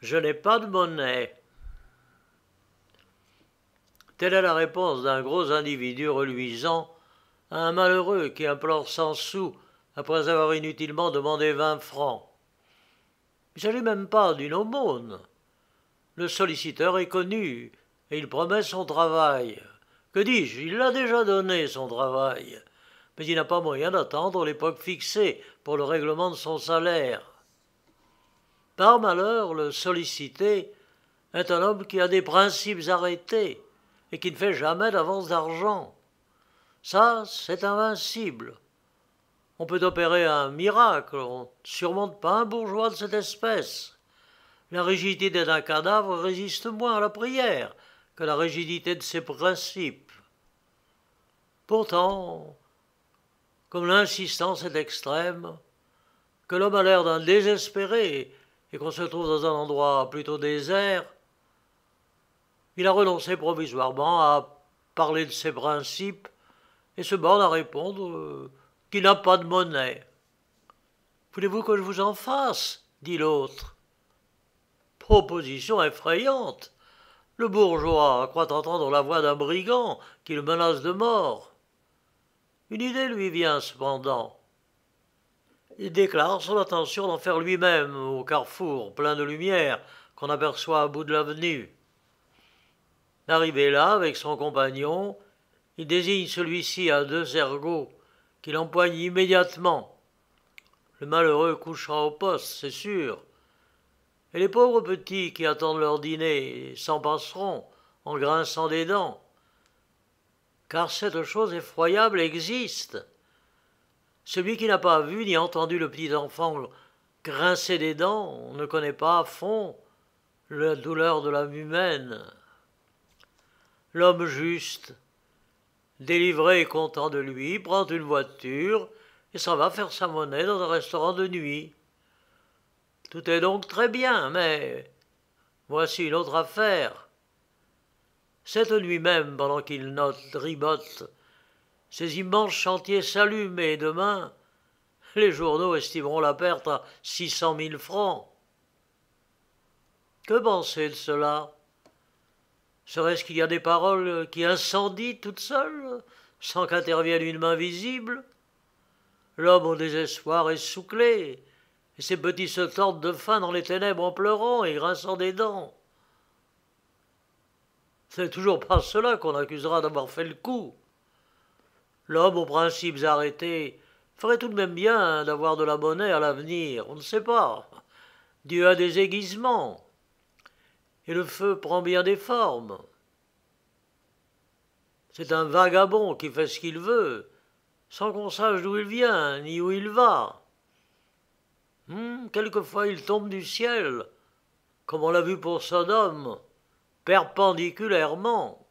Je n'ai pas de monnaie. Telle est la réponse d'un gros individu reluisant à un malheureux qui implore cent sous après avoir inutilement demandé vingt francs. Il ne s'agit même pas d'une aumône. Le solliciteur est connu et il promet son travail. Que dis-je Il l'a déjà donné son travail, mais il n'a pas moyen d'attendre l'époque fixée pour le règlement de son salaire par malheur le sollicité, est un homme qui a des principes arrêtés et qui ne fait jamais d'avance d'argent. Ça, c'est invincible. On peut opérer un miracle, on ne surmonte pas un bourgeois de cette espèce. La rigidité d'un cadavre résiste moins à la prière que la rigidité de ses principes. Pourtant, comme l'insistance est extrême, que l'homme a l'air d'un désespéré et qu'on se trouve dans un endroit plutôt désert, il a renoncé provisoirement à parler de ses principes et se borne à répondre euh, qu'il n'a pas de monnaie. Voulez-vous que je vous en fasse dit l'autre. Proposition effrayante. Le bourgeois croit entendre la voix d'un brigand qui le menace de mort. Une idée lui vient cependant il déclare son intention d'en faire lui-même au carrefour plein de lumière qu'on aperçoit à bout de l'avenue. Arrivé là, avec son compagnon, il désigne celui-ci à deux ergots qu'il empoigne immédiatement. Le malheureux couchera au poste, c'est sûr. Et les pauvres petits qui attendent leur dîner s'en passeront en grinçant des dents. Car cette chose effroyable existe. Celui qui n'a pas vu ni entendu le petit enfant grincer des dents ne connaît pas à fond la douleur de l'âme humaine. L'homme juste, délivré et content de lui, prend une voiture et s'en va faire sa monnaie dans un restaurant de nuit. Tout est donc très bien, mais voici une autre affaire. Cette nuit même, pendant qu'il note, ribote ces immenses chantiers s'allument et demain, les journaux estimeront la perte à cent mille francs. Que pensez de cela Serait-ce qu'il y a des paroles qui incendient toutes seules, sans qu'intervienne une main visible L'homme au désespoir est souclé, et ses petits se tordent de faim dans les ténèbres en pleurant et grinçant des dents. C'est toujours par cela qu'on accusera d'avoir fait le coup. L'homme aux principes arrêtés ferait tout de même bien d'avoir de la monnaie à l'avenir, on ne sait pas. Dieu a des aiguisements. Et le feu prend bien des formes. C'est un vagabond qui fait ce qu'il veut, sans qu'on sache d'où il vient, ni où il va. Hmm, quelquefois il tombe du ciel, comme on l'a vu pour Sodome, perpendiculairement.